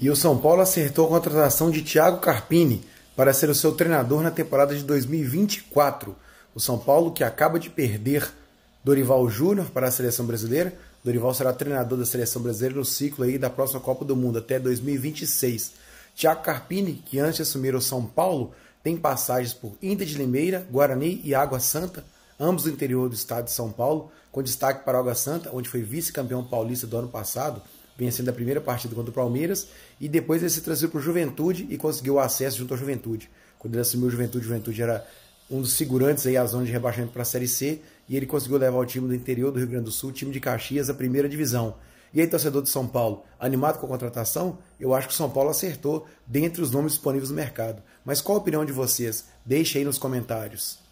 E o São Paulo acertou a contratação de Thiago Carpini para ser o seu treinador na temporada de 2024. O São Paulo, que acaba de perder Dorival Júnior para a seleção brasileira, Dorival será treinador da seleção brasileira no ciclo aí da próxima Copa do Mundo até 2026. Thiago Carpini, que antes de assumir o São Paulo, tem passagens por Inter de Limeira, Guarani e Água Santa, ambos do interior do estado de São Paulo, com destaque para Água Santa, onde foi vice-campeão paulista do ano passado, vencendo a primeira partida contra o Palmeiras, e depois ele se transferiu para o Juventude e conseguiu o acesso junto ao Juventude. Quando ele assumiu o Juventude, o Juventude era um dos figurantes aí a zona de rebaixamento para a Série C, e ele conseguiu levar o time do interior do Rio Grande do Sul, o time de Caxias, à primeira divisão. E aí, torcedor de São Paulo, animado com a contratação, eu acho que o São Paulo acertou dentre os nomes disponíveis no mercado. Mas qual a opinião de vocês? Deixe aí nos comentários.